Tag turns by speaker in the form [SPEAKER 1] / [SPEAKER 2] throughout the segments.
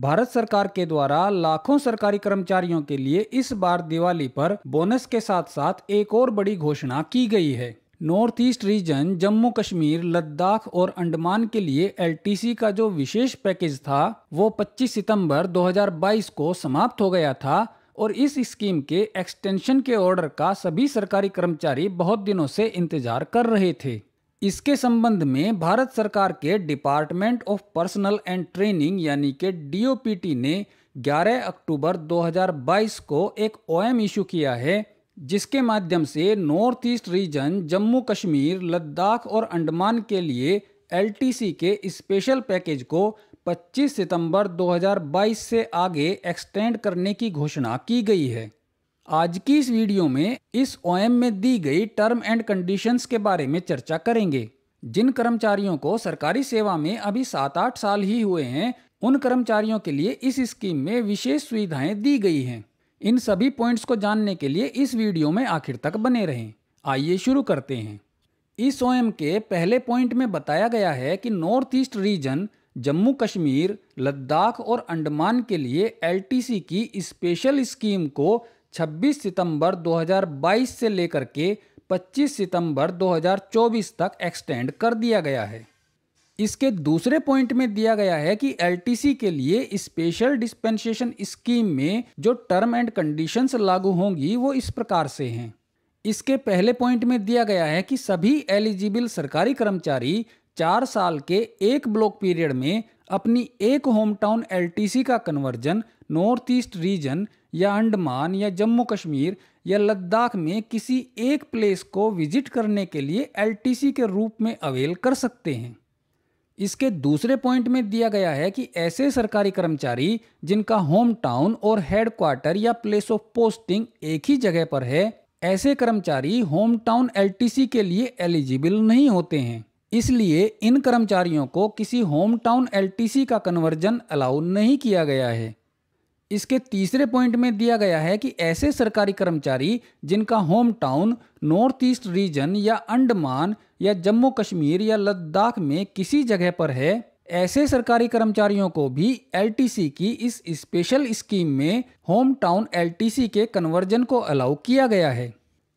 [SPEAKER 1] भारत सरकार के द्वारा लाखों सरकारी कर्मचारियों के लिए इस बार दिवाली पर बोनस के साथ साथ एक और बड़ी घोषणा की गई है north east region Jammu Kashmir Ladakh और अंडमान के लिए एलटीसी का जो विशेष पैकेज था वो 25 सितंबर 2022 को समाप्त हो गया था और इस स्कीम के एक्सटेंशन के ऑर्डर का सभी सरकारी कर्मचारी बहुत दिनों से इंतजार कर रहे थे इसके संबंध में भारत सरकार के department of personnel and training यानी के डीओपीटी ने 11 अक्टूबर 2022 को एक ओएम इशू किया है जिसके माध्यम से north east region Jammu Kashmir Ladakh और अंडमान के लिए एलटीसी के स्पेशल पैकेज को 25 सितंबर 2022 से आगे एक्सटेंड करने की घोषणा की गई है आज की इस वीडियो में इस ओएम में दी गई टर्म एंड कंडीशंस के बारे में चर्चा करेंगे जिन कर्मचारियों को सरकारी सेवा में अभी सात आठ साल ही हुए हैं उन कर्मचारियों के लिए इस स्कीम में विशेष सुविधाएं दी गई हैं इन सभी पॉइंट्स को जानने के लिए इस वीडियो में आखिर तक बने रहें आइए शुरू करते हैं इस ओएम के पहले पॉइंट में बताया गया है कि north east region Jammu Kashmir Ladakh और अंडमान के लिए एलटीसी की स्पेशल स्कीम को 26 सितंबर 2022 से लेकर के 25 सितंबर 2024 तक एक्सटेंड कर दिया गया है इसके दूसरे पॉइंट में दिया गया है कि एलटीसी के लिए स्पेशल डिस्पेंसेशन स्कीम में जो टर्म एंड कंडीशंस लागू होंगी वो इस प्रकार से हैं इसके पहले पॉइंट में दिया गया है कि सभी एलिजिबल सरकारी कर्मचारी चार साल के एक ब्लॉक पीरियड में अपनी एक होम टाउन एल का कन्वर्जन नॉर्थ ईस्ट रीजन या अंडमान या जम्मू कश्मीर या लद्दाख में किसी एक प्लेस को विजिट करने के लिए एल के रूप में अवेल कर सकते हैं इसके दूसरे पॉइंट में दिया गया है कि ऐसे सरकारी कर्मचारी जिनका होम टाउन और हेडक्वार्टर या प्लेस ऑफ पोस्टिंग एक ही जगह पर है ऐसे कर्मचारी होम टाउन एल के लिए एलिजिबल नहीं होते हैं इसलिए इन कर्मचारियों को किसी होम टाउन एल का कन्वर्जन अलाउ नहीं किया गया है इसके तीसरे पॉइंट में दिया गया है कि ऐसे सरकारी कर्मचारी जिनका home town north east region या अंडमान या जम्मू कश्मीर या लद्दाख में किसी जगह पर है ऐसे सरकारी कर्मचारियों को भी एल की इस स्पेशल स्कीम में होम टाउन एल के कन्वर्जन को अलाउ किया गया है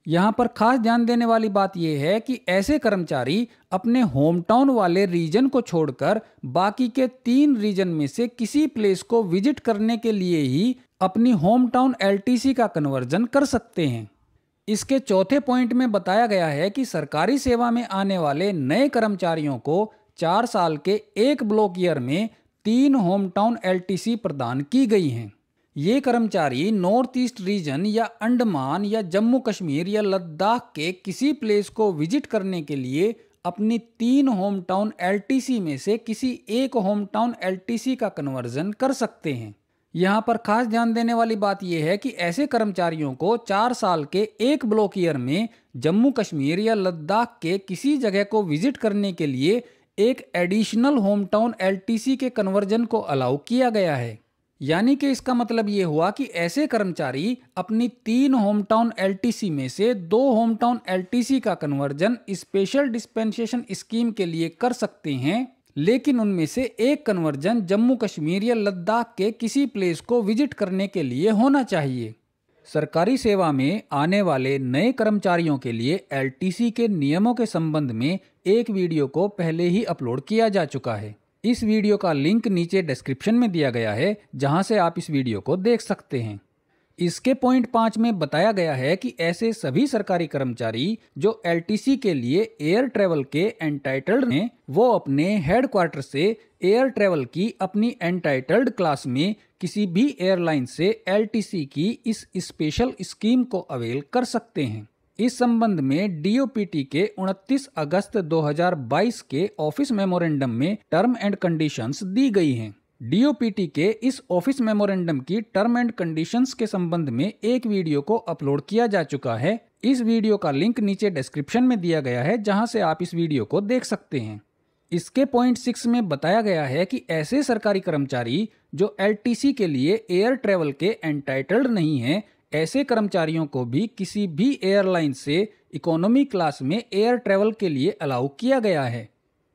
[SPEAKER 1] यहाँ पर खास ध्यान देने वाली बात यह है कि ऐसे कर्मचारी अपने होम टाउन वाले रीजन को छोड़कर बाकी के तीन रीजन में से किसी प्लेस को विजिट करने के लिए ही अपनी होम टाउन एल का कन्वर्जन कर सकते हैं इसके चौथे पॉइंट में बताया गया है कि सरकारी सेवा में आने वाले नए कर्मचारियों को चार साल के एक ब्लॉक ईयर में तीन होम टाउन एल प्रदान की गई हैं ये कर्मचारी नॉर्थ ईस्ट रीजन या अंडमान या जम्मू कश्मीर या लद्दाख के किसी प्लेस को विजिट करने के लिए अपनी तीन होम टाउन एल में से किसी एक होम टाउन एल का कन्वर्जन कर सकते हैं यहाँ पर खास ध्यान देने वाली बात यह है कि ऐसे कर्मचारियों को चार साल के एक ब्लॉक ईयर में जम्मू कश्मीर या लद्दाख के किसी जगह को विजिट करने के लिए एक एडिशनल होम टाउन एल के कन्वर्जन को अलाउ किया गया है यानी कि इसका मतलब ये हुआ कि ऐसे कर्मचारी अपनी तीन होमटाउन एल में से दो होमटाउन एल का कन्वर्जन स्पेशल डिस्पेंसेशन स्कीम के लिए कर सकते हैं लेकिन उनमें से एक कन्वर्जन जम्मू कश्मीर या लद्दाख के किसी प्लेस को विजिट करने के लिए होना चाहिए सरकारी सेवा में आने वाले नए कर्मचारियों के लिए एल के नियमों के संबंध में एक वीडियो को पहले ही अपलोड किया जा चुका है इस वीडियो का लिंक नीचे डिस्क्रिप्शन में दिया गया है जहां से आप इस वीडियो को देख सकते हैं इसके पॉइंट पाँच में बताया गया है कि ऐसे सभी सरकारी कर्मचारी जो एलटीसी के लिए एयर ट्रेवल के एंटाइटल्ड हैं वो अपने हेड क्वार्टर से एयर ट्रेवल की अपनी एंटाइटल्ड क्लास में किसी भी एयरलाइन से एलटीसी की इस स्पेशल स्कीम को अवेल कर सकते हैं इस संबंध में डीओपीटी के 29 अगस्त 2022 के ऑफिस मेमोरेंडम में टर्म एंड कंडीशंस दी गई हैं डीओपीटी के इस ऑफिस मेमोरेंडम की टर्म एंड कंडीशंस के संबंध में एक वीडियो को अपलोड किया जा चुका है इस वीडियो का लिंक नीचे डिस्क्रिप्शन में दिया गया है जहां से आप इस वीडियो को देख सकते हैं इसके पॉइंट सिक्स में बताया गया है कि ऐसे सरकारी कर्मचारी जो एलटीसी के लिए एयर ट्रेवल के एंटाइटल्ड नहीं हैं ऐसे कर्मचारियों को भी किसी भी एयरलाइन से इकोनॉमी क्लास में एयर ट्रेवल के लिए अलाउ किया गया है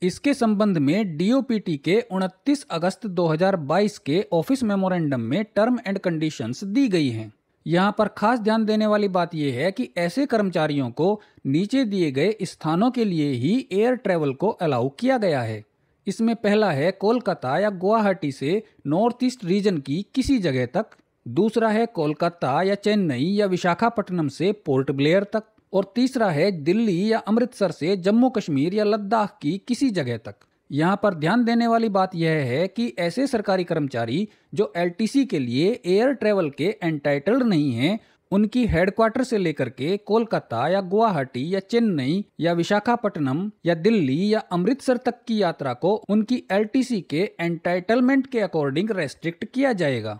[SPEAKER 1] इसके संबंध में डीओपीटी के 29 अगस्त 2022 के ऑफिस मेमोरेंडम में टर्म एंड कंडीशंस दी गई हैं यहाँ पर खास ध्यान देने वाली बात यह है कि ऐसे कर्मचारियों को नीचे दिए गए स्थानों के लिए ही एयर ट्रेवल को अलाउ किया गया है इसमें पहला है कोलकाता या गुवाहाटी से नॉर्थ ईस्ट रीजन की किसी जगह तक दूसरा है कोलकाता या चेन्नई या विशाखापट्टनम से पोर्ट ब्लेयर तक और तीसरा है दिल्ली या अमृतसर से जम्मू कश्मीर या लद्दाख की किसी जगह तक यहाँ पर ध्यान देने वाली बात यह है कि ऐसे सरकारी कर्मचारी जो एल के लिए एयर ट्रेवल के एंटाइटल्ड नहीं हैं उनकी हेडक्वार्टर से लेकर के कोलकाता या गुवाहाटी या चेन्नई या विशाखापट्टनम या दिल्ली या अमृतसर तक की यात्रा को उनकी एलटीसी के एंटाइटलमेंट के अकॉर्डिंग रेस्ट्रिक्ट किया जाएगा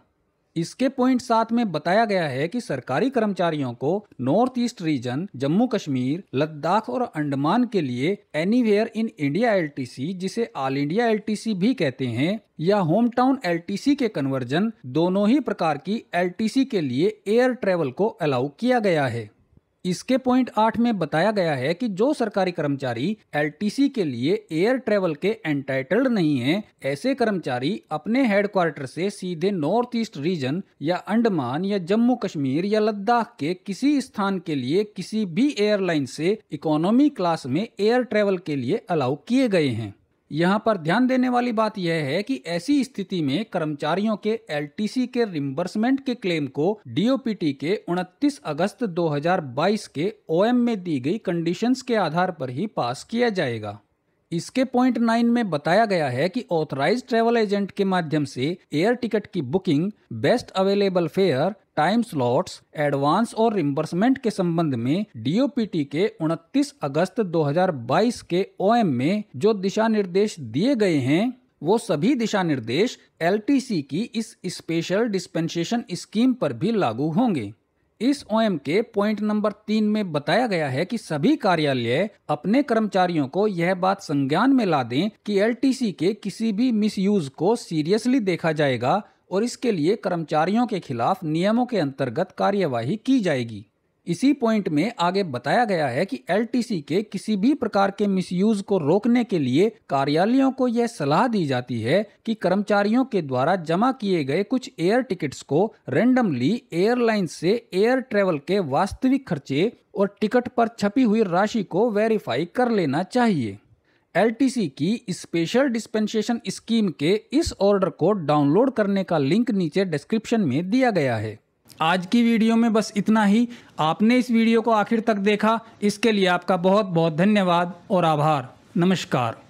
[SPEAKER 1] इसके पॉइंट सात में बताया गया है कि सरकारी कर्मचारियों को north east region Jammu Kashmir Ladakh और अंडमान के लिए एनीवेयर इन इंडिया एल जिसे ऑल इंडिया एल भी कहते हैं या होम टाउन एल के कन्वर्जन दोनों ही प्रकार की एल के लिए एयर ट्रेवल को अलाउ किया गया है इसके पॉइंट आठ में बताया गया है कि जो सरकारी कर्मचारी एलटीसी के लिए एयर ट्रेवल के एंटाइटल्ड नहीं है ऐसे कर्मचारी अपने हेडक्वार्टर से सीधे नॉर्थ ईस्ट रीजन या अंडमान या जम्मू कश्मीर या लद्दाख के किसी स्थान के लिए किसी भी एयरलाइन से इकोनॉमी क्लास में एयर ट्रेवल के लिए अलाउ किए गए हैं यहां पर ध्यान देने वाली बात यह है कि ऐसी स्थिति में कर्मचारियों के एलटीसी के रिम्बर्समेंट के क्लेम को डीओपीटी के 29 अगस्त 2022 के ओएम में दी गई कंडीशंस के आधार पर ही पास किया जाएगा इसके पॉइंट नाइन में बताया गया है कि ऑथराइज ट्रेवल एजेंट के माध्यम से एयर टिकट की booking best available fare time slots advance और रिम्बर्समेंट के संबंध में डी के 29 अगस्त 2022 के ओ में जो दिशा निर्देश दिए गए हैं वो सभी दिशा निर्देश एल की इस स्पेशल डिस्पेंसेशन स्कीम पर भी लागू होंगे इस ओ के पॉइंट नंबर तीन में बताया गया है कि सभी कार्यालय अपने कर्मचारियों को यह बात संज्ञान में ला दें कि एल के किसी भी मिसयूज को सीरियसली देखा जाएगा और इसके लिए कर्मचारियों के खिलाफ नियमों के अंतर्गत कार्यवाही की जाएगी इसी पॉइंट में आगे बताया गया है कि एलटीसी के किसी भी प्रकार के मिसयूज को रोकने के लिए कार्यालयों को यह सलाह दी जाती है कि कर्मचारियों के द्वारा जमा किए गए कुछ एयर टिकट्स को रेंडमली एयरलाइंस से एयर ट्रेवल के वास्तविक खर्चे और टिकट पर छपी हुई राशि को वेरीफाई कर लेना चाहिए एलटीसी की स्पेशल डिस्पेंसेशन स्कीम के इस ऑर्डर को डाउनलोड करने का लिंक नीचे डिस्क्रिप्शन में दिया गया है आज की वीडियो में बस इतना ही आपने इस वीडियो को आखिर तक देखा इसके लिए आपका बहुत बहुत धन्यवाद और आभार नमस्कार